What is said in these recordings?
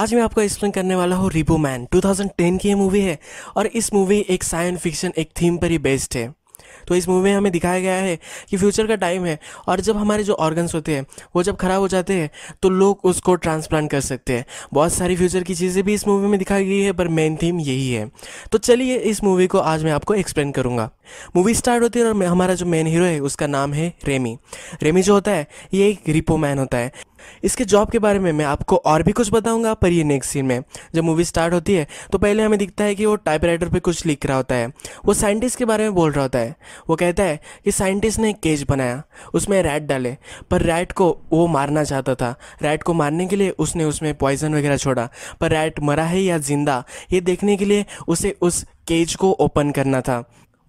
आज मैं आपको एक्सप्लेन करने वाला हूँ रिपो मैन 2010 की ये मूवी है और इस मूवी एक साइंस फिक्शन एक थीम पर ही बेस्ड है तो इस मूवी में हमें दिखाया गया है कि फ्यूचर का टाइम है और जब हमारे जो ऑर्गन्स होते हैं वो जब ख़राब हो जाते हैं तो लोग उसको ट्रांसप्लांट कर सकते हैं बहुत सारी फ्यूचर की चीज़ें भी इस मूवी में दिखाई गई है पर मेन थीम यही है तो चलिए इस मूवी को आज मैं आपको एक्सप्लेन करूँगा मूवी स्टार्ट होती है और हमारा जो मेन हीरो है उसका नाम है रेमी रेमी जो होता है ये एक रिपो मैन होता है इसके जॉब के बारे में मैं आपको और भी कुछ बताऊंगा पर ये नेक्स्ट सीन में जब मूवी स्टार्ट होती है तो पहले हमें दिखता है कि वो टाइपराइटर पे कुछ लिख रहा होता है वो साइंटिस्ट के बारे में बोल रहा होता है वो कहता है कि साइंटिस्ट ने एक केज बनाया उसमें रैट डाले पर रैट को वो मारना चाहता था रैट को मारने के लिए उसने उसमें पॉइजन वगैरह छोड़ा पर रैट मरा है या जिंदा ये देखने के लिए उसे उस केज को ओपन करना था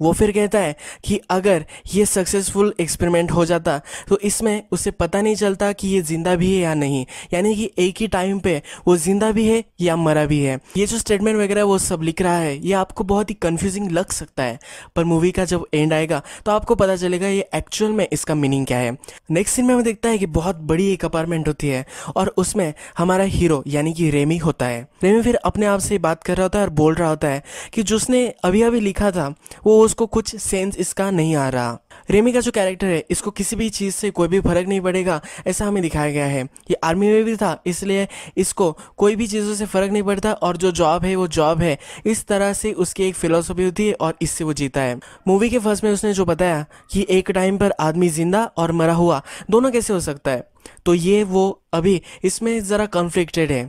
वो फिर कहता है कि अगर ये सक्सेसफुल एक्सपेरिमेंट हो जाता तो इसमें उसे पता नहीं चलता कि ये ज़िंदा भी है या नहीं यानी कि एक ही टाइम पे वो ज़िंदा भी है या मरा भी है ये जो स्टेटमेंट वगैरह वो सब लिख रहा है ये आपको बहुत ही कन्फ्यूजिंग लग सकता है पर मूवी का जब एंड आएगा तो आपको पता चलेगा ये एक्चुअल में इसका मीनिंग क्या है नेक्स्ट सीन में हमें देखता है कि बहुत बड़ी एक अपार्टमेंट होती है और उसमें हमारा हीरो यानी कि रेमी होता है रेमी फिर अपने आप से बात कर रहा होता है और बोल रहा होता है कि जिसने अभी अभी लिखा था वो उस उसको कुछ सेंस इसका नहीं आ रहा रेमी का जो कैरेक्टर है इसको किसी भी चीज़ से कोई भी फर्क नहीं पड़ेगा ऐसा हमें दिखाया गया है ये आर्मी में भी था इसलिए इसको कोई भी चीज़ों से फ़र्क नहीं पड़ता और जो जॉब है वो जॉब है इस तरह से उसकी एक फिलोसफी होती है और इससे वो जीता है मूवी के फर्स्ट में उसने जो बताया कि एक टाइम पर आदमी जिंदा और मरा हुआ दोनों कैसे हो सकता है तो ये वो अभी इसमें ज़रा कॉन्फ्लिक्टेड है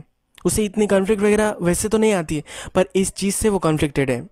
उसे इतनी कॉन्फ्लिक्ट वगैरह वैसे तो नहीं आती पर इस चीज़ से वो कॉन्फ्लिक्टेड है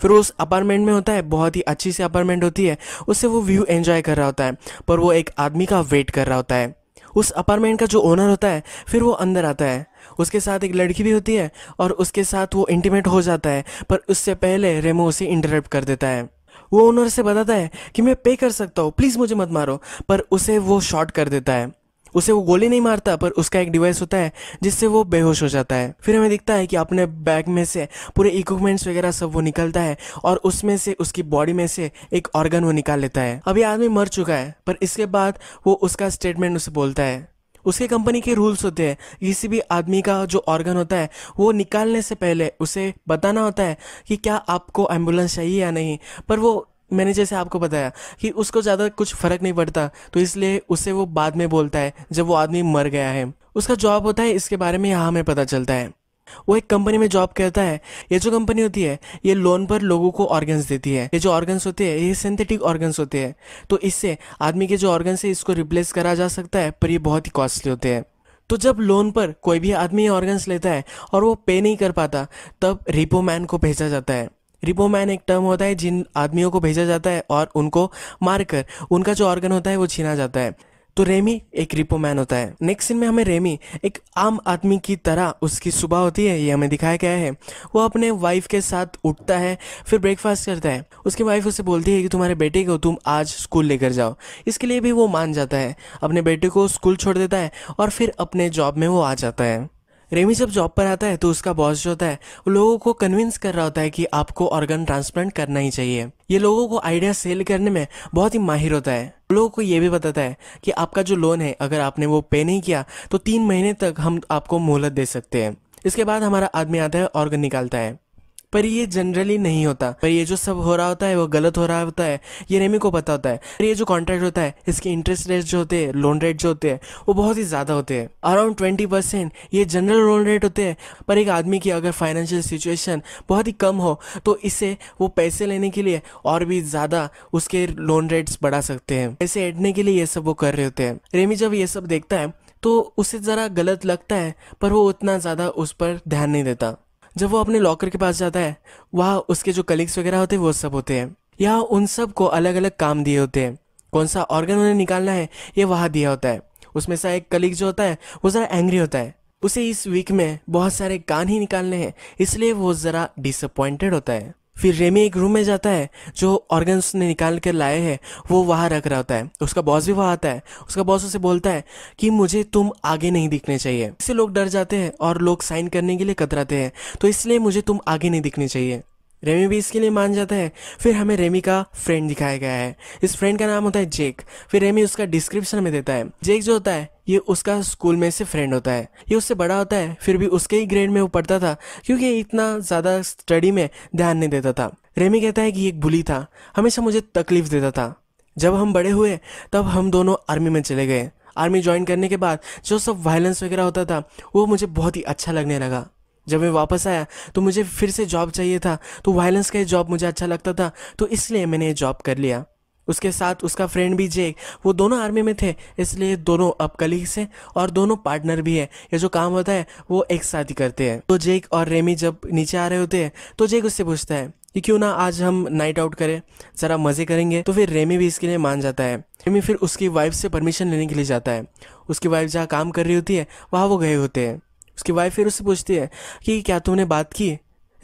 फिर उस अपार्टमेंट में होता है बहुत ही अच्छी सी अपार्टमेंट होती है उससे वो व्यू एंजॉय कर रहा होता है पर वो एक आदमी का वेट कर रहा होता है उस अपार्टमेंट का जो ओनर होता है फिर वो अंदर आता है उसके साथ एक लड़की भी होती है और उसके साथ वो इंटीमेट हो जाता है पर उससे पहले रेमो उसे इंटरप्ट कर देता है वो ओनर से बताता है कि मैं पे कर सकता हूँ प्लीज़ मुझे मत मारो पर उसे वो शॉर्ट कर देता है उसे वो गोली नहीं मारता पर उसका एक डिवाइस होता है जिससे वो बेहोश हो जाता है फिर हमें दिखता है कि अपने बैग में से पूरे इक्विपमेंट्स वगैरह सब वो निकलता है और उसमें से उसकी बॉडी में से एक ऑर्गन वो निकाल लेता है अभी आदमी मर चुका है पर इसके बाद वो उसका स्टेटमेंट उसे बोलता है उसके कंपनी के रूल्स होते हैं किसी भी आदमी का जो ऑर्गन होता है वो निकालने से पहले उसे बताना होता है कि क्या आपको एम्बुलेंस चाहिए या नहीं पर वो मैंने जैसे आपको बताया कि उसको ज़्यादा कुछ फ़र्क नहीं पड़ता तो इसलिए उसे वो बाद में बोलता है जब वो आदमी मर गया है उसका जॉब होता है इसके बारे में यहाँ हमें पता चलता है वो एक कंपनी में जॉब करता है ये जो कंपनी होती है ये लोन पर लोगों को ऑर्गन्स देती है ये जो ऑर्गन्स होते हैं ये सिंथेटिक ऑर्गन्स होते हैं तो इससे आदमी के जो ऑर्गन्स है इसको रिप्लेस करा जा सकता है पर ये बहुत ही कॉस्टली होते हैं तो जब लोन पर कोई भी आदमी ये ऑर्गन्स लेता है और वो पे नहीं कर पाता तब रिपो मैन को भेजा जाता है रिपोमैन एक टर्म होता है जिन आदमियों को भेजा जाता है और उनको मारकर उनका जो ऑर्गन होता है वो छीना जाता है तो रेमी एक रिपो मैन होता है नेक्स्ट सीन में हमें रेमी एक आम आदमी की तरह उसकी सुबह होती है ये हमें दिखाया गया है वो अपने वाइफ के साथ उठता है फिर ब्रेकफास्ट करता है उसकी वाइफ उसे बोलती है कि तुम्हारे बेटे को तुम आज स्कूल लेकर जाओ इसके लिए भी वो मान जाता है अपने बेटे को स्कूल छोड़ देता है और फिर अपने जॉब में वो आ जाता है रेमी जब जॉब पर आता है तो उसका बॉस जो होता है वो लोगों को कन्विंस कर रहा होता है कि आपको ऑर्गन ट्रांसप्लांट करना ही चाहिए ये लोगों को आइडिया सेल करने में बहुत ही माहिर होता है लोगों को ये भी बताता है कि आपका जो लोन है अगर आपने वो पे नहीं किया तो तीन महीने तक हम आपको मोहलत दे सकते हैं इसके बाद हमारा आदमी आता है ऑर्गन निकालता है पर ये जनरली नहीं होता पर ये जो सब हो रहा होता है वो गलत हो रहा होता है ये रेमी को पता होता है पर ये जो कॉन्ट्रैक्ट होता है इसके इंटरेस्ट रेट जो होते हैं लोन रेट जो होते हैं वो बहुत ही ज़्यादा होते हैं अराउंड ट्वेंटी परसेंट ये जनरल लोन रेट होते हैं पर एक आदमी की अगर फाइनेंशियल सिचुएशन बहुत ही कम हो तो इसे वो पैसे लेने के लिए और भी ज़्यादा उसके लोन रेट्स बढ़ा सकते हैं पैसे एडने के लिए ये सब वो कर रहे होते हैं रेमी जब ये सब देखता है तो उसे ज़रा गलत लगता है पर वो उतना ज़्यादा उस पर ध्यान नहीं देता जब वो अपने लॉकर के पास जाता है वहाँ उसके जो कलीग्स वगैरह होते हैं वो सब होते हैं यहाँ उन सब को अलग अलग काम दिए होते हैं कौन सा ऑर्गन उन्हें निकालना है ये वहाँ दिया होता है उसमें से एक कलीग जो होता है वो ज़रा एंग्री होता है उसे इस वीक में बहुत सारे कान ही निकालने हैं इसलिए वो ज़रा डिसअपॉइंटेड होता है फिर रेमी एक रूम में जाता है जो ऑर्गन्स ने निकाल कर लाए हैं वो वहाँ रख रहा होता है उसका बॉस भी वहाँ आता है उसका बॉस उसे बोलता है कि मुझे तुम आगे नहीं दिखने चाहिए इससे लोग डर जाते हैं और लोग साइन करने के लिए कतराते हैं तो इसलिए मुझे तुम आगे नहीं दिखने चाहिए रेमी भी इसके लिए मान जाता है फिर हमें रेमी का फ्रेंड दिखाया गया है इस फ्रेंड का नाम होता है जेक फिर रेमी उसका डिस्क्रिप्शन में देता है जेक जो होता है ये उसका स्कूल में से फ्रेंड होता है ये उससे बड़ा होता है फिर भी उसके ही ग्रेड में वो पढ़ता था क्योंकि इतना ज़्यादा स्टडी में ध्यान नहीं देता था रेमी कहता है कि एक बुली था हमेशा मुझे तकलीफ देता था जब हम बड़े हुए तब हम दोनों आर्मी में चले गए आर्मी ज्वाइन करने के बाद जो सब वायलेंस वगैरह होता था वो मुझे बहुत ही अच्छा लगने लगा जब मैं वापस आया तो मुझे फिर से जॉब चाहिए था तो वायलेंस का ये जॉब मुझे अच्छा लगता था तो इसलिए मैंने ये जॉब कर लिया उसके साथ उसका फ्रेंड भी जेक वो दोनों आर्मी में थे इसलिए दोनों अब कलीग्स हैं और दोनों पार्टनर भी हैं ये जो काम होता है वो एक साथ ही करते हैं तो जेक और रेमी जब नीचे आ रहे होते हैं तो जेक उससे पूछता है कि क्यों ना आज हम नाइट आउट करें ज़रा मज़े करेंगे तो फिर रेमी भी इसके लिए मान जाता है रेमी फिर उसकी वाइफ से परमिशन लेने के लिए जाता है उसकी वाइफ जहाँ काम कर रही होती है वहाँ वो गए होते हैं उसकी वाइफ फिर उससे पूछती है कि क्या तुमने बात की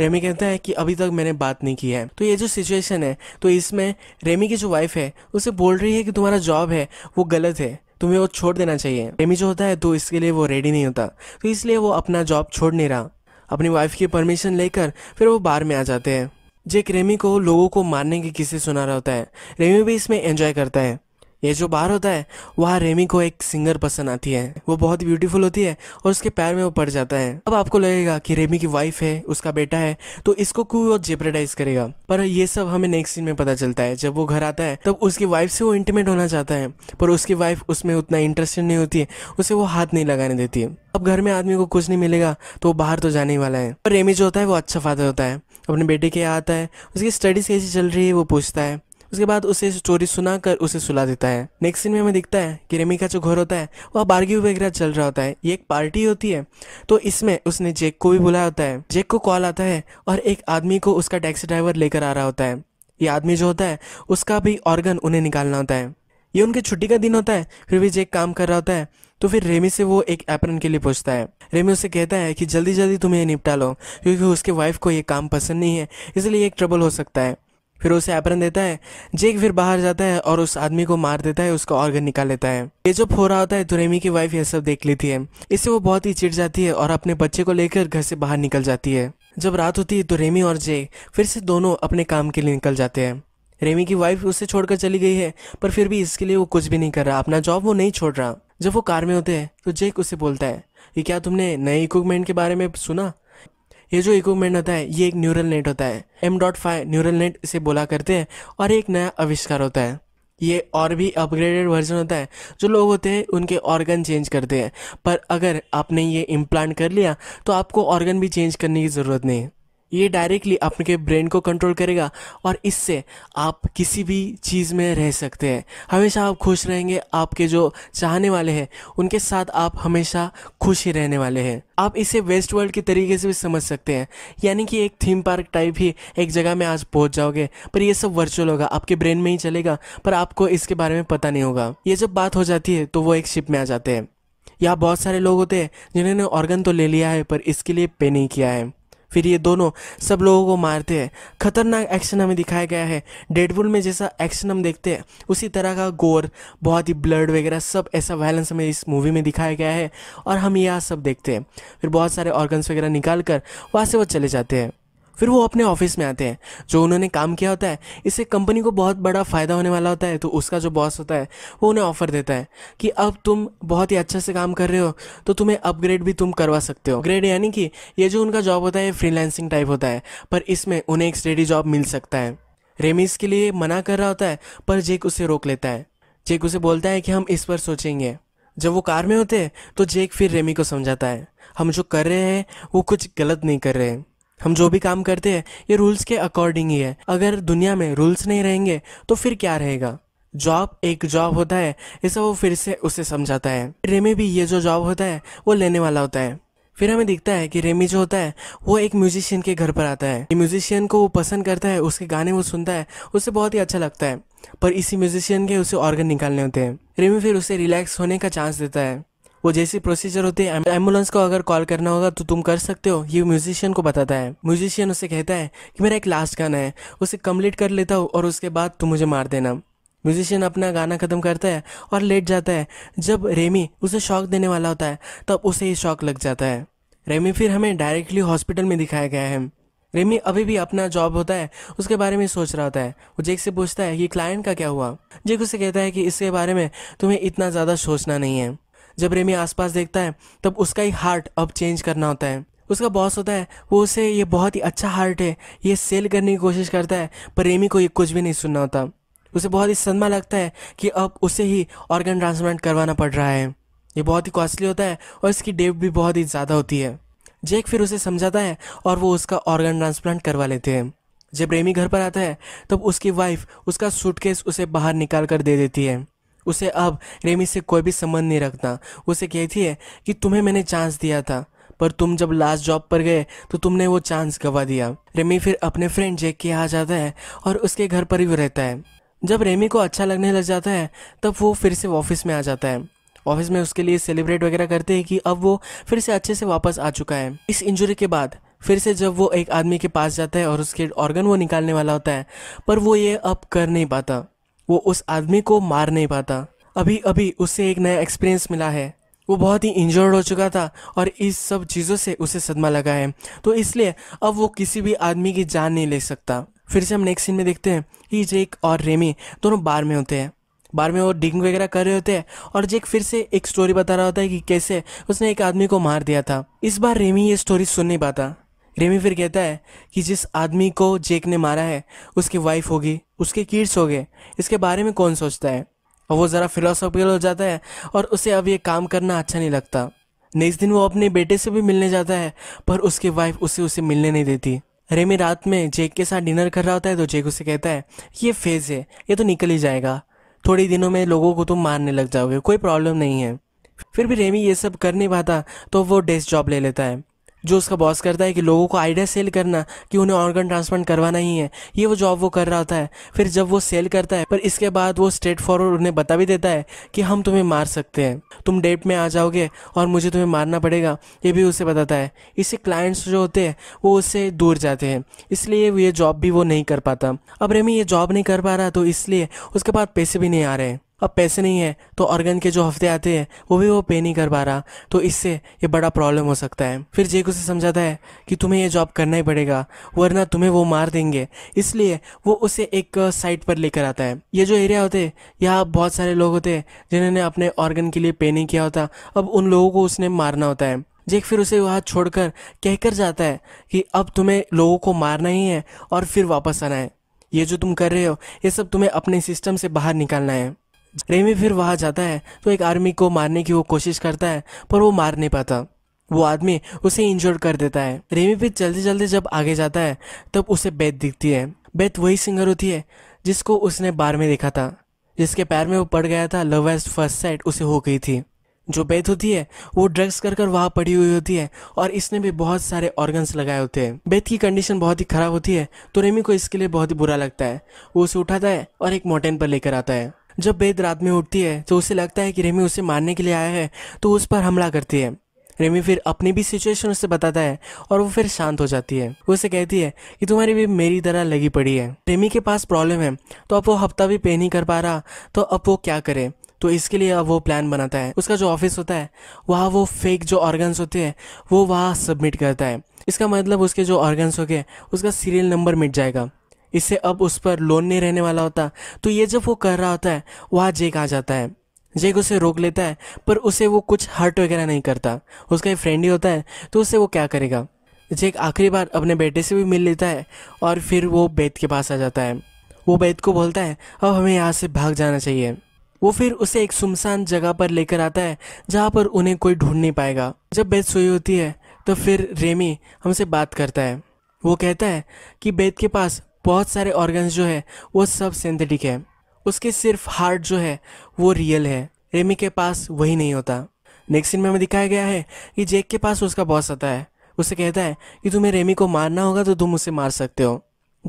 रेमी कहता है कि अभी तक मैंने बात नहीं की है तो ये जो सिचुएशन है तो इसमें रेमी की जो वाइफ है उसे बोल रही है कि तुम्हारा जॉब है वो गलत है तुम्हें वो छोड़ देना चाहिए रेमी जो होता है तो इसके लिए वो रेडी नहीं होता तो इसलिए वो अपना जॉब छोड़ नहीं रहा अपनी वाइफ की परमिशन लेकर फिर वो बाहर में आ जाते हैं जेक रेमी को लोगों को मारने के किस्से सुना रहा होता है रेमी भी इसमें एंजॉय करता है ये जो बार होता है वहाँ रेमी को एक सिंगर पसंद आती है वो बहुत ब्यूटीफुल होती है और उसके पैर में वो पड़ जाता है अब आपको लगेगा कि रेमी की वाइफ है उसका बेटा है तो इसको क्यों वो जेपरेटाइज करेगा पर ये सब हमें नेक्स्ट सीन में पता चलता है जब वो घर आता है तब उसकी वाइफ से वो इंटीमेट होना चाहता है पर उसकी वाइफ उसमें उतना इंटरेस्टेड नहीं होती है उसे वो हाथ नहीं लगाने देती है अब घर में आदमी को कुछ नहीं मिलेगा तो वो बाहर तो जाने ही वाला है पर रेमी जो होता है वो अच्छा फादर होता है अपने बेटे के यहाँ आता है उसकी स्टडीज कैसी चल रही है वो पूछता है उसके बाद उसे स्टोरी सुनाकर उसे सुला देता है नेक्स्ट सीन में हमें दिखता है कि रेमी का जो घर होता है वह बार्ग्यू वगैरह चल रहा होता है ये एक पार्टी होती है तो इसमें उसने जेक को भी बुलाया होता है जेक को कॉल आता है और एक आदमी को उसका टैक्सी ड्राइवर लेकर आ रहा होता है ये आदमी जो होता है उसका भी ऑर्गन उन्हें निकालना होता है ये उनके छुट्टी का दिन होता है फिर भी जेक काम कर रहा होता है तो फिर रेमी से वो एक एप्रन के लिए पूछता है रेमी उसे कहता है कि जल्दी जल्दी तुम्हें ये निपटा लो क्योंकि उसके वाइफ को ये काम पसंद नहीं है इसलिए एक ट्रबल हो सकता है फिर उसे एपरन देता है जेक फिर बाहर जाता है और उस आदमी को मार देता है उसका ऑर्गन निकाल लेता है ये जब हो रहा होता है तुरेमी की वाइफ यह सब देख लेती है इससे वो बहुत ही चिट जाती है और अपने बच्चे को लेकर घर से बाहर निकल जाती है जब रात होती है तो रेमी और जेक फिर से दोनों अपने काम के लिए निकल जाते हैं रेमी की वाइफ उसे छोड़कर चली गई है पर फिर भी इसके लिए वो कुछ भी नहीं कर रहा अपना जॉब वो नहीं छोड़ रहा जब वो कार में होते हैं तो जेक उसे बोलता है कि क्या तुमने नए इक्विपमेंट के बारे में सुना ये जो इक्विपमेंट होता है ये एक न्यूरल नेट होता है M dot five neural net इसे बोला करते हैं और एक नया आविष्कार होता है ये और भी अपग्रेडेड वर्जन होता है जो लोग होते हैं उनके ऑर्गन चेंज करते हैं पर अगर आपने ये इम्प्लांट कर लिया तो आपको ऑर्गन भी चेंज करने की ज़रूरत नहीं है ये डायरेक्टली आपके ब्रेन को कंट्रोल करेगा और इससे आप किसी भी चीज़ में रह सकते हैं हमेशा आप खुश रहेंगे आपके जो चाहने वाले हैं उनके साथ आप हमेशा खुश ही रहने वाले हैं आप इसे वेस्ट वर्ल्ड के तरीके से भी समझ सकते हैं यानी कि एक थीम पार्क टाइप ही एक जगह में आज पहुंच जाओगे पर ये सब वर्चुअल होगा आपके ब्रेन में ही चलेगा पर आपको इसके बारे में पता नहीं होगा ये जब बात हो जाती है तो वो एक शिप में आ जाते हैं यहाँ बहुत सारे लोग होते हैं जिन्होंने ऑर्गन तो ले लिया है पर इसके लिए पे नहीं किया है फिर ये दोनों सब लोगों को मारते हैं खतरनाक एक्शन हमें दिखाया गया है डेडपुल में जैसा एक्शन हम देखते हैं उसी तरह का गोर बहुत ही ब्लड वगैरह सब ऐसा वायलेंस हमें इस मूवी में दिखाया गया है और हम यह सब देखते हैं फिर बहुत सारे ऑर्गन्स वगैरह निकाल कर वहाँ से वो चले जाते हैं फिर वो अपने ऑफिस में आते हैं जो उन्होंने काम किया होता है इससे कंपनी को बहुत बड़ा फ़ायदा होने वाला होता है तो उसका जो बॉस होता है वो उन्हें ऑफ़र देता है कि अब तुम बहुत ही अच्छे से काम कर रहे हो तो तुम्हें अपग्रेड भी तुम करवा सकते हो ग्रेड यानी कि ये जो उनका जॉब होता है फ्रीलैंसिंग टाइप होता है पर इसमें उन्हें एक स्टडी जॉब मिल सकता है रेमी इसके लिए मना कर रहा होता है पर जेक उसे रोक लेता है जेक उसे बोलता है कि हम इस पर सोचेंगे जब वो कार में होते हैं तो जेक फिर रेमी को समझाता है हम जो कर रहे हैं वो कुछ गलत नहीं कर रहे हैं हम जो भी काम करते हैं ये रूल्स के अकॉर्डिंग ही है अगर दुनिया में रूल्स नहीं रहेंगे तो फिर क्या रहेगा जॉब एक जॉब होता है ऐसा वो फिर से उसे समझाता है रेमी भी ये जो जॉब होता है वो लेने वाला होता है फिर हमें दिखता है कि रेमी जो होता है वो एक म्यूजिशियन के घर पर आता है म्यूजिशियन को वो पसंद करता है उसके गाने वो सुनता है उसे बहुत ही अच्छा लगता है पर इसी म्यूजिशियन के उसे ऑर्गन निकालने होते हैं रेमी फिर उसे रिलैक्स होने का चांस देता है वो जैसी प्रोसीजर होती है एम्बुलेंस को अगर कॉल करना होगा तो तुम कर सकते हो ये म्यूजिशियन को बताता है म्यूजिशियन उसे कहता है कि मेरा एक लास्ट गाना है उसे कम्प्लीट कर लेता हूँ और उसके बाद तुम मुझे मार देना म्यूजिशियन अपना गाना ख़त्म करता है और लेट जाता है जब रेमी उसे शौक देने वाला होता है तब उसे ही शौक लग जाता है रेमी फिर हमें डायरेक्टली हॉस्पिटल में दिखाया गया है रेमी अभी भी अपना जॉब होता है उसके बारे में सोच रहा होता है वो जेक से पूछता है कि क्लाइंट का क्या हुआ जेक उसे कहता है कि इसके बारे में तुम्हें इतना ज़्यादा सोचना नहीं है जब रेमी आसपास देखता है तब उसका ही हार्ट अब चेंज करना होता है उसका बॉस होता है वो उसे ये बहुत ही अच्छा हार्ट है ये सेल करने की कोशिश करता है पर रेमी को ये कुछ भी नहीं सुनना होता उसे बहुत ही सदमा लगता है कि अब उसे ही ऑर्गन ट्रांसप्लांट करवाना पड़ रहा है ये बहुत ही कॉस्टली होता है और इसकी डेप भी बहुत ही ज़्यादा होती है जेक फिर उसे समझाता है और वो उसका ऑर्गन ट्रांसप्लांट करवा लेते हैं जब रेमी घर पर आता है तब उसकी वाइफ उसका सूटकेस उसे बाहर निकाल कर दे देती है उसे अब रेमी से कोई भी संबंध नहीं रखता उसे कहती है कि तुम्हें मैंने चांस दिया था पर तुम जब लास्ट जॉब पर गए तो तुमने वो चांस गवा दिया रेमी फिर अपने फ्रेंड जैक के यहाँ जाता है और उसके घर पर ही रहता है जब रेमी को अच्छा लगने लग जाता है तब वो फिर से ऑफिस में आ जाता है ऑफिस में उसके लिए सेलिब्रेट वगैरह करते हैं कि अब वो फिर से अच्छे से वापस आ चुका है इस इंजरी के बाद फिर से जब वो एक आदमी के पास जाता है और उसके ऑर्गन वो निकालने वाला होता है पर वो ये अब कर नहीं पाता वो उस आदमी को मार नहीं पाता अभी अभी उसे एक नया एक्सपीरियंस मिला है वो बहुत ही इंजर्ड हो चुका था और इस सब चीज़ों से उसे सदमा लगा है तो इसलिए अब वो किसी भी आदमी की जान नहीं ले सकता फिर से हम नेक्स्ट सीन में देखते हैं कि जेक और रेमी दोनों बार में होते हैं बार में वो डिंग वगैरह कर रहे होते हैं और जेक फिर से एक स्टोरी बता रहा होता है कि कैसे उसने एक आदमी को मार दिया था इस बार रेमी ये स्टोरी सुन नहीं पाता रेमी फिर कहता है कि जिस आदमी को जेक ने मारा है उसकी वाइफ होगी उसके किड्स हो गए इसके बारे में कौन सोचता है और वो ज़रा फिलोसॉफिकल हो जाता है और उसे अब ये काम करना अच्छा नहीं लगता नेक्स्ट दिन वो अपने बेटे से भी मिलने जाता है पर उसकी वाइफ उसे उसे मिलने नहीं देती रेमी रात में जेक के साथ डिनर कर रहा होता है तो जेक उसे कहता है ये फेज है ये तो निकल ही जाएगा थोड़े दिनों में लोगों को तुम मारने लग जाओगे कोई प्रॉब्लम नहीं है फिर भी रेमी ये सब कर नहीं पाता तो वो डेस्क जॉब ले लेता है जो उसका बॉस करता है कि लोगों को आइडिया सेल करना कि उन्हें ऑर्गन ट्रांसप्लांट करवाना ही है ये वो जॉब वो कर रहा होता है फिर जब वो सेल करता है पर इसके बाद वो स्ट्रेट फॉरवर्ड उन्हें बता भी देता है कि हम तुम्हें मार सकते हैं तुम डेट में आ जाओगे और मुझे तुम्हें मारना पड़ेगा ये भी उसे बताता है इससे क्लाइंट्स जो होते हैं वो उससे दूर जाते हैं इसलिए ये जॉब भी वो नहीं कर पाता अब रेमी ये जॉब नहीं कर पा रहा तो इसलिए उसके बाद पैसे भी नहीं आ रहे हैं अब पैसे नहीं है तो ऑर्गन के जो हफ्ते आते हैं वो भी वो पे नहीं कर पा रहा तो इससे ये बड़ा प्रॉब्लम हो सकता है फिर जेक उसे समझाता है कि तुम्हें ये जॉब करना ही पड़ेगा वरना तुम्हें वो मार देंगे इसलिए वो उसे एक साइट पर लेकर आता है ये जो एरिया होते यहाँ बहुत सारे लोग होते जिन्होंने अपने ऑर्गन के लिए पे नहीं किया होता अब उन लोगों को उसने मारना होता है जेक फिर उसे वहाँ छोड़कर कहकर जाता है कि अब तुम्हें लोगों को मारना ही है और फिर वापस आना है ये जो तुम कर रहे हो ये सब तुम्हें अपने सिस्टम से बाहर निकालना है रेमी फिर वहाँ जाता है तो एक आर्मी को मारने की वो कोशिश करता है पर वो मार नहीं पाता वो आदमी उसे इंजोर्ड कर देता है रेमी फिर जल्दी जल्दी जब आगे जाता है तब उसे बैत दिखती है बैत वही सिंगर होती है जिसको उसने बार में देखा था जिसके पैर में वो पड़ गया था लव एस्ट फर्स्ट साइड उसे हो गई थी जो बैत होती है वो ड्रग्स कर कर वहाँ पड़ी हुई होती है और इसने भी बहुत सारे ऑर्गन्स लगाए होते हैं बैत की कंडीशन बहुत ही खराब होती है तो रेमी को इसके लिए बहुत ही बुरा लगता है वो उसे उठाता है और एक मोटेन पर लेकर आता है जब बेद रात में उठती है तो उसे लगता है कि रेमी उसे मारने के लिए आया है तो उस पर हमला करती है रेमी फिर अपनी भी सिचुएशन उससे बताता है और वो फिर शांत हो जाती है उसे कहती है कि तुम्हारी भी मेरी तरह लगी पड़ी है रेमी के पास प्रॉब्लम है तो अब वो हफ्ता भी पे नहीं कर पा रहा तो अब वो क्या करे तो इसके लिए अब वो प्लान बनाता है उसका जो ऑफिस होता है वहाँ वो फेक जो ऑर्गन्स होते हैं वो वहाँ सबमिट करता है इसका मतलब उसके जो ऑर्गन्स हो गए उसका सीरियल नंबर मिट जाएगा इससे अब उस पर लोन नहीं रहने वाला होता तो ये जब वो कर रहा होता है वहाँ जेक आ जाता है जेक उसे रोक लेता है पर उसे वो कुछ हर्ट वगैरह नहीं करता उसका एक फ्रेंड ही होता है तो उसे वो क्या करेगा जेक आखिरी बार अपने बेटे से भी मिल लेता है और फिर वो बैत के पास आ जाता है वो बैत को बोलता है अब हमें यहाँ से भाग जाना चाहिए वो फिर उसे एक सुमसान जगह पर लेकर आता है जहाँ पर उन्हें कोई ढूंढ नहीं पाएगा जब बैत सोई होती है तो फिर रेमी हमसे बात करता है वो कहता है कि बैत के पास बहुत सारे ऑर्गन्स जो है वो सब सिंथेटिक है उसके सिर्फ हार्ट जो है वो रियल है रेमी के पास वही नहीं होता नेक्स्ट सीन में दिखाया गया है कि जेक के पास उसका बॉस आता है उसे कहता है कि तुम्हें रेमी को मारना होगा तो तुम उसे मार सकते हो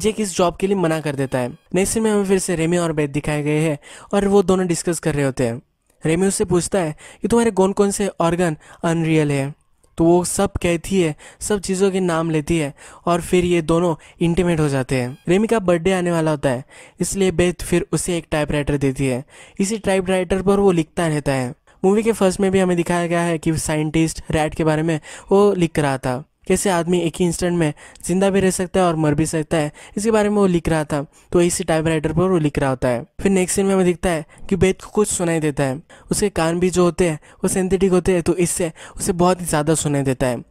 जेक इस जॉब के लिए मना कर देता है नेक्स्ट सीन में हमें फिर से रेमी और बेथ दिखाए गए हैं और वो दोनों डिस्कस कर रहे होते हैं रेमी उससे पूछता है कि तुम्हारे कौन कौन से ऑर्गन अनरियल है तो वो सब कहती है सब चीज़ों के नाम लेती है और फिर ये दोनों इंटीमेट हो जाते हैं रेमी का बर्थडे आने वाला होता है इसलिए बेथ फिर उसे एक टाइपराइटर देती है इसी टाइपराइटर पर वो लिखता रहता है मूवी के फर्स्ट में भी हमें दिखाया गया है कि साइंटिस्ट रैट के बारे में वो लिख रहा था कैसे आदमी एक ही इंस्टेंट में जिंदा भी रह सकता है और मर भी सकता है इसके बारे में वो लिख रहा था तो इसी टाइप राइटर पर वो लिख रहा होता है फिर नेक्स्ट सीन में हमें दिखता है कि बेद को कुछ सुनाई देता है उसके कान भी जो होते हैं वो सिंथेटिक होते हैं तो इससे उसे बहुत ही ज़्यादा सुनाई देता है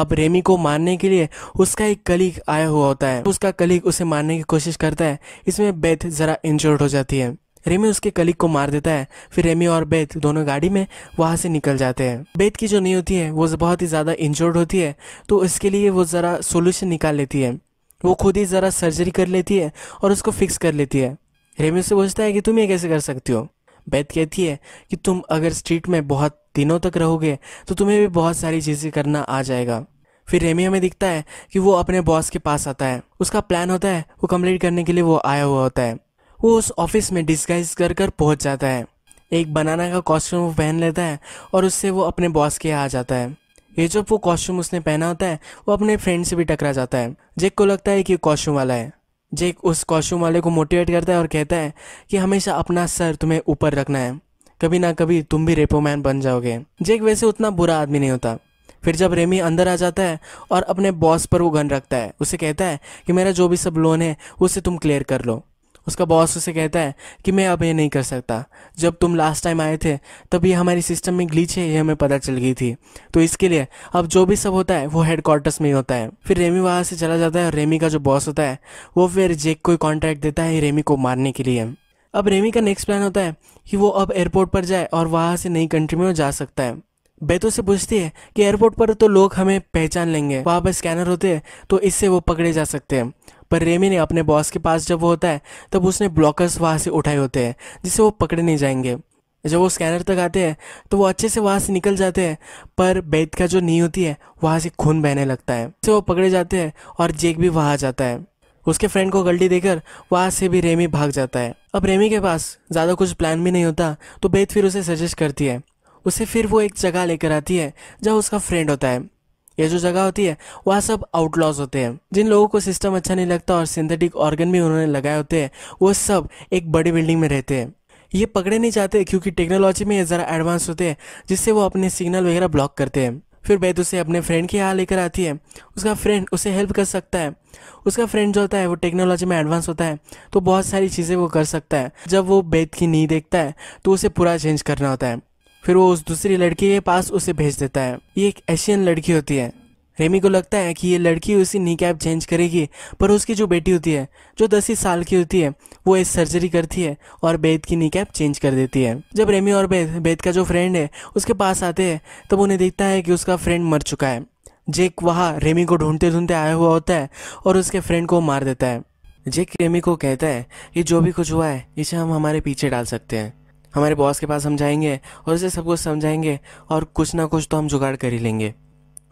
अब रेमी को मारने के लिए उसका एक कलीग आया हुआ होता है उसका कलीग उसे मारने की कोशिश करता है इसमें बेथ ज़रा इंजर्ड हो जाती है रेमी उसके कलीग को मार देता है फिर रेमी और बेथ दोनों गाड़ी में वहाँ से निकल जाते हैं बेथ की जो नहीं होती है वो बहुत ही ज़्यादा इंजर्ड होती है तो इसके लिए वो ज़रा सोल्यूशन निकाल लेती है वो खुद ही ज़रा सर्जरी कर लेती है और उसको फिक्स कर लेती है रेमी उससे पूछता है कि तुम ये कैसे कर सकती हो बैत कहती है कि तुम अगर स्ट्रीट में बहुत दिनों तक रहोगे तो तुम्हें भी बहुत सारी चीज़ें करना आ जाएगा फिर रेमी हमें दिखता है कि वो अपने बॉस के पास आता है उसका प्लान होता है वो कंप्लीट करने के लिए वो आया हुआ होता है वो उस ऑफिस में डिस्गाइज कर कर पहुँच जाता है एक बनाना का कॉस्ट्यूम वो पहन लेता है और उससे वो अपने बॉस के आ जाता है ये जो वो कॉस्ट्यूम उसने पहना होता है वो अपने फ्रेंड से भी टकरा जाता है जेक को लगता है कि कॉस्ट्यूम वाला है जेक उस कॉस्ट्यूम वाले को मोटिवेट करता है और कहता है कि हमेशा अपना सर तुम्हें ऊपर रखना है कभी ना कभी तुम भी रेपो मैन बन जाओगे जेक वैसे उतना बुरा आदमी नहीं होता फिर जब रेमी अंदर आ जाता है और अपने बॉस पर वो गन रखता है उसे कहता है कि मेरा जो भी सब लोन है उसे तुम क्लियर कर लो उसका बॉस उसे कहता है कि मैं अब ये नहीं कर सकता जब तुम लास्ट टाइम आए थे तब ये हमारे सिस्टम में ग्लीच है ये हमें पता चल गई थी तो इसके लिए अब जो भी सब होता है वो हेड क्वार्टर्स में ही होता है फिर रेमी वहाँ से चला जाता है और रेमी का जो बॉस होता है वो फिर जेक को कॉन्ट्रैक्ट देता है रेमी को मारने के लिए अब रेमी का नेक्स्ट प्लान होता है कि वो अब एयरपोर्ट पर जाए और वहाँ से नई कंट्री में जा सकता है बेतो से पूछती है कि एयरपोर्ट पर तो लोग हमें पहचान लेंगे वहाँ पर स्कैनर होते हैं तो इससे वो पकड़े जा सकते हैं पर रेमी ने अपने बॉस के पास जब वो होता है तब उसने ब्लॉकर्स वहाँ से उठाए होते हैं जिससे वो पकड़े नहीं जाएंगे जब वो स्कैनर तक आते हैं तो वो अच्छे से वहाँ से निकल जाते हैं पर बैत का जो नी होती है वहाँ से खून बहने लगता है तो वो पकड़े जाते हैं और जेक भी वहाँ आ जाता है उसके फ्रेंड को गलती देकर वहाँ से भी रेमी भाग जाता है अब रेमी के पास ज़्यादा कुछ प्लान भी नहीं होता तो बेत फिर उसे सजेस्ट करती है उसे फिर वो एक जगह लेकर आती है जहाँ उसका फ्रेंड होता है ये जो जगह होती है वहाँ सब आउटलॉज होते हैं जिन लोगों को सिस्टम अच्छा नहीं लगता और सिंथेटिक ऑर्गन भी उन्होंने लगाए होते हैं वो सब एक बड़ी बिल्डिंग में रहते हैं ये पकड़े नहीं जाते क्योंकि टेक्नोलॉजी में ये ज़रा एडवांस होते हैं जिससे वो अपने सिग्नल वगैरह ब्लॉक करते हैं फिर बैत उसे अपने फ्रेंड के यहाँ लेकर आती है उसका फ्रेंड उसे हेल्प कर सकता है उसका फ्रेंड जो होता है वो टेक्नोलॉजी में एडवांस होता है तो बहुत सारी चीज़ें वो कर सकता है जब वो बैत की नींद देखता है तो उसे पूरा चेंज करना होता है फिर वो उस दूसरी लड़की के पास उसे भेज देता है ये एक एशियन लड़की होती है रेमी को लगता है कि ये लड़की उसी नी कैप चेंज करेगी पर उसकी जो बेटी होती है जो दस ही साल की होती है वो इस सर्जरी करती है और बेद की नी कैप चेंज कर देती है जब रेमी और बेद बेद का जो फ्रेंड है उसके पास आते हैं तब उन्हें देखता है कि उसका फ्रेंड मर चुका है जेक वहाँ रेमी को ढूंढते ढूंढते आया हुआ होता है और उसके फ्रेंड को मार देता है जेक रेमी को कहता है कि जो भी कुछ हुआ है इसे हम हमारे पीछे डाल सकते हैं हमारे बॉस के पास हम जाएंगे और उसे सब कुछ समझाएंगे और कुछ ना कुछ तो हम जुगाड़ कर ही लेंगे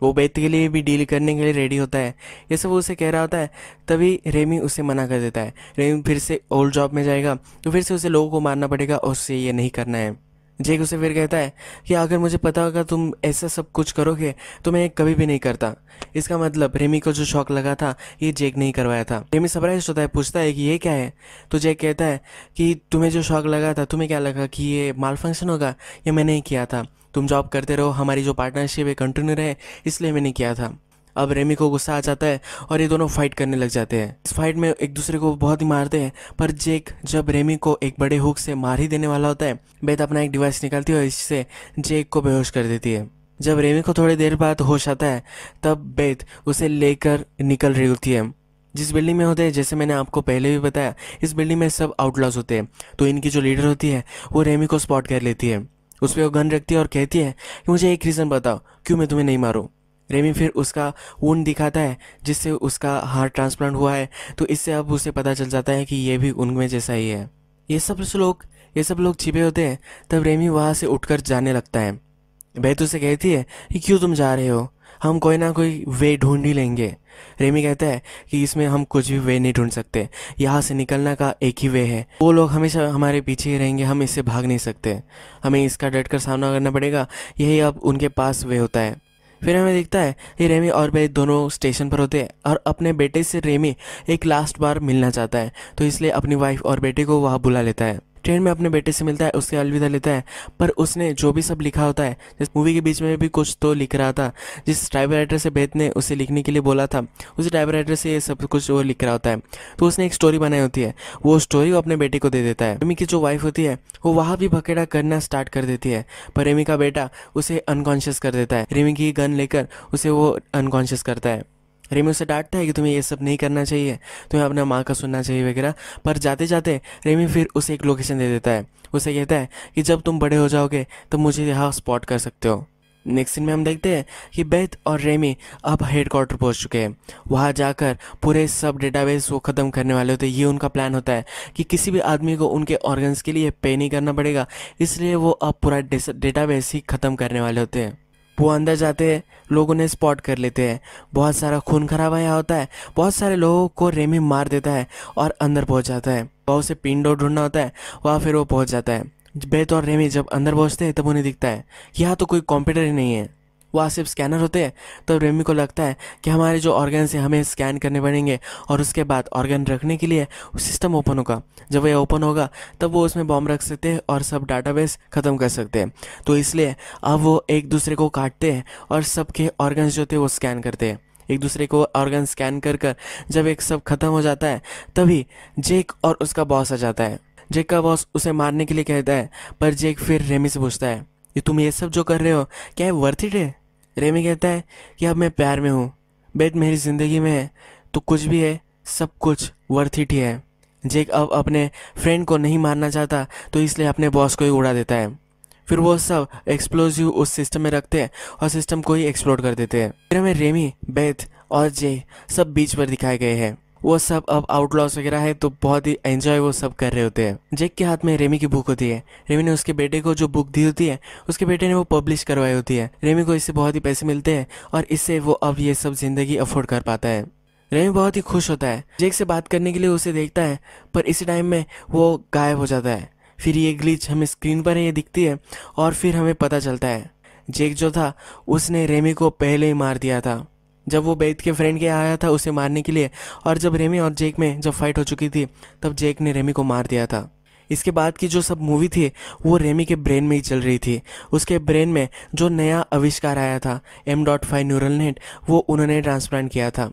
वो बेत के लिए भी डील करने के लिए रेडी होता है ये सब उसे कह रहा होता है तभी रेमी उसे मना कर देता है रेमी फिर से ओल्ड जॉब में जाएगा तो फिर से उसे लोगों को मारना पड़ेगा और उससे ये नहीं करना है जेक उसे फिर कहता है कि अगर मुझे पता होगा तुम ऐसा सब कुछ करोगे तो मैं कभी भी नहीं करता इसका मतलब रेमी को जो शौक लगा था ये जेक नहीं करवाया था रेमी सरप्राइज होता है पूछता है कि ये क्या है तो जेक कहता है कि तुम्हें जो शौक लगा था तुम्हें क्या लगा कि ये माल फंक्शन होगा ये मैंने ही किया था तुम जॉब करते रहो हमारी जो पार्टनरशिप है कंटिन्यू रहे इसलिए मैंने किया था अब रेमी को गुस्सा आ जाता है और ये दोनों फाइट करने लग जाते हैं इस फाइट में एक दूसरे को बहुत ही मारते हैं पर जेक जब रेमी को एक बड़े हुक से मार ही देने वाला होता है बेत अपना एक डिवाइस निकालती है और इससे जेक को बेहोश कर देती है जब रेमी को थोड़ी देर बाद होश आता है तब बेत उसे लेकर निकल रही होती है जिस बिल्डिंग में होते हैं जैसे मैंने आपको पहले भी बताया इस बिल्डिंग में सब आउटलॉस होते हैं तो इनकी जो लीडर होती है वो रेमी को स्पॉट कर लेती है उस पर वो गन रखती है और कहती है कि मुझे एक रीज़न बताओ क्यों मैं तुम्हें नहीं मारूँ रेमी फिर उसका ऊन दिखाता है जिससे उसका हार्ट ट्रांसप्लांट हुआ है तो इससे अब उसे पता चल जाता है कि ये भी उनमें जैसा ही है ये सब लोग ये सब लोग छिपे होते हैं तब रेमी वहाँ से उठकर जाने लगता है बैत उसे कहती है कि क्यों तुम जा रहे हो हम कोई ना कोई वे ढूंढ ही लेंगे रेमी कहता है कि इसमें हम कुछ भी वे नहीं ढूंढ सकते यहाँ से निकलना का एक ही वे है वो लोग हमेशा हमारे पीछे ही रहेंगे हम इससे भाग नहीं सकते हमें इसका डट कर सामना करना पड़ेगा यही अब उनके पास वे होता है फिर हमें दिखता है कि रेमी और बेली दोनों स्टेशन पर होते हैं और अपने बेटे से रेमी एक लास्ट बार मिलना चाहता है तो इसलिए अपनी वाइफ और बेटे को वहाँ बुला लेता है ट्रेन में अपने बेटे से मिलता है उससे अलविदा लेता है पर उसने जो भी सब लिखा होता है जिस मूवी के बीच में भी कुछ तो लिख रहा था जिस टाइप राइटर से बेत ने उसे लिखने के लिए बोला था उसी ड्राइवर राइटर से ये सब कुछ वो लिख रहा होता है तो उसने एक स्टोरी बनाई होती है वो स्टोरी वो अपने बेटे को दे देता है रेमी की जो वाइफ होती है वो वहाँ भी भकेड़ा करना स्टार्ट कर देती है पर रेमी का बेटा उसे अनकॉन्शियस कर देता है रेमी की गन लेकर उसे वो अनकॉन्शियस करता है रेमी से डांटता है कि तुम्हें ये सब नहीं करना चाहिए तुम्हें अपना माँ का सुनना चाहिए वगैरह पर जाते जाते रेमी फिर उसे एक लोकेशन दे देता है उसे कहता है कि जब तुम बड़े हो जाओगे तो मुझे यहाँ स्पॉट कर सकते हो नेक्स्ट सीन में हम देखते हैं कि बेथ और रेमी अब हेड क्वार्टर पहुँच चुके हैं वहाँ जाकर पूरे सब डेटाबेस वो ख़त्म करने वाले होते हैं ये उनका प्लान होता है कि किसी भी आदमी को उनके ऑर्गन्स के लिए पे नहीं करना पड़ेगा इसलिए वो अब पूरा डेटाबेस ही ख़त्म करने वाले होते हैं वो अंदर जाते हैं लोग उन्हें स्पॉट कर लेते हैं बहुत सारा खून खराब यहाँ होता है बहुत सारे लोगों को रेमी मार देता है और अंदर पहुँच जाता है वह उसे पिंडो ढूंढना होता है वहाँ फिर वो पहुँच जाता है बेत और रेमी जब अंदर पहुँचते हैं तब उन्हें दिखता है यहाँ तो कोई कॉम्प्यूटर ही नहीं है वहाँ सिर्फ स्कैनर होते हैं तो रेमी को लगता है कि हमारे जो ऑर्गन्स हैं हमें स्कैन करने पड़ेंगे और उसके बाद ऑर्गन रखने के लिए सिस्टम ओपन होगा जब वह ओपन होगा तब वो उसमें बॉम्ब रख सकते हैं और सब डाटाबेस ख़त्म कर सकते हैं तो इसलिए अब वो एक दूसरे को काटते हैं और सबके ऑर्गन्स जो थे वो स्कैन करते हैं एक दूसरे को ऑर्गन स्कैन कर कर जब एक सब खत्म हो जाता है तभी जेक और उसका बॉस आ जाता है जेक का बॉस उसे मारने के लिए कहता है पर जेक फिर रेमी से पूछता है ये तुम ये सब जो कर रहे हो क्या है वर्थ इट है रेमी कहता है कि अब मैं प्यार में हूँ बेट मेरी ज़िंदगी में है तो कुछ भी है सब कुछ वर्थ इट ही है जेक अब अपने फ्रेंड को नहीं मारना चाहता तो इसलिए अपने बॉस को ही उड़ा देता है फिर वो सब एक्सप्लोजिव उस सिस्टम में रखते हैं और सिस्टम को ही एक्सप्लोर कर देते हैं फिर हमें रेमी बेथ और जे सब बीच पर दिखाए गए हैं वो सब अब आउटलॉस वगैरह है तो बहुत ही एंजॉय वो सब कर रहे होते हैं जेक के हाथ में रेमी की बुक होती है रेमी ने उसके बेटे को जो बुक दी होती है उसके बेटे ने वो पब्लिश करवाई होती है रेमी को इससे बहुत ही पैसे मिलते हैं और इससे वो अब ये सब जिंदगी अफोर्ड कर पाता है रेमी बहुत ही खुश होता है जेक से बात करने के लिए उसे देखता है पर इसी टाइम में वो गायब हो जाता है फिर ये ग्लिच हमें स्क्रीन पर ये दिखती है और फिर हमें पता चलता है जेक जो था उसने रेमी को पहले ही मार दिया था जब वो बेथ के फ्रेंड के आया था उसे मारने के लिए और जब रेमी और जेक में जब फाइट हो चुकी थी तब जेक ने रेमी को मार दिया था इसके बाद की जो सब मूवी थी वो रेमी के ब्रेन में ही चल रही थी उसके ब्रेन में जो नया आविष्कार आया था M dot five neural net वो उन्होंने ट्रांसप्लांट किया था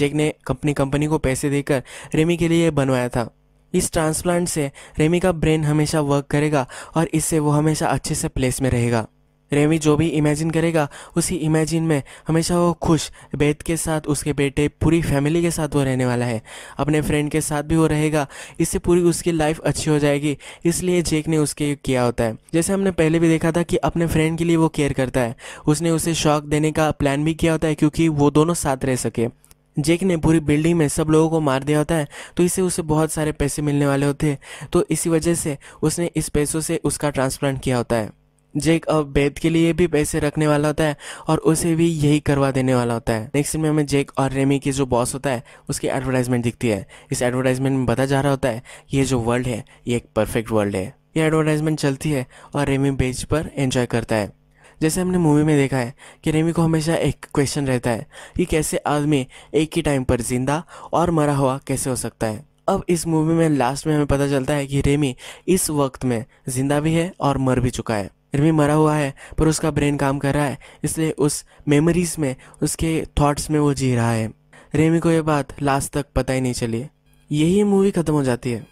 जेक ने अपनी कंपनी को पैसे देकर रेमी के लिए बनवाया था इस ट्रांसप्लांट से रेमी का ब्रेन हमेशा वर्क करेगा और इससे वो हमेशा अच्छे से प्लेस में रहेगा रेमी जो भी इमेजिन करेगा उसी इमेजिन में हमेशा वो खुश बेद के साथ उसके बेटे पूरी फैमिली के साथ वो रहने वाला है अपने फ्रेंड के साथ भी वो रहेगा इससे पूरी उसकी लाइफ अच्छी हो जाएगी इसलिए जेक ने उसके किया होता है जैसे हमने पहले भी देखा था कि अपने फ्रेंड के लिए वो केयर करता है उसने उसे शौक देने का प्लान भी किया होता है क्योंकि वो दोनों साथ रह सके जेक ने पूरी बिल्डिंग में सब लोगों को मार दिया होता है तो इससे उसे बहुत सारे पैसे मिलने वाले होते हैं तो इसी वजह से उसने इस पैसों से उसका ट्रांसप्लांट किया होता है जेक अब बेद के लिए भी पैसे रखने वाला होता है और उसे भी यही करवा देने वाला होता है नेक्स्ट में हमें जेक और रेमी की जो बॉस होता है उसकी एडवर्टाइजमेंट दिखती है इस एडवर्टाइजमेंट में बता जा रहा होता है ये जो वर्ल्ड है ये एक परफेक्ट वर्ल्ड है ये एडवर्टाइजमेंट चलती है और रेमी बेच पर एंजॉय करता है जैसे हमने मूवी में देखा है कि रेमी को हमेशा एक क्वेश्चन रहता है कि कैसे आदमी एक ही टाइम पर जिंदा और मरा हुआ कैसे हो सकता है अब इस मूवी में लास्ट में हमें पता चलता है कि रेमी इस वक्त में जिंदा भी है और मर भी चुका है रवि मरा हुआ है पर उसका ब्रेन काम कर रहा है इसलिए उस मेमोरीज में उसके थॉट्स में वो जी रहा है रेमी को ये बात लास्ट तक पता ही नहीं चली यही मूवी ख़त्म हो जाती है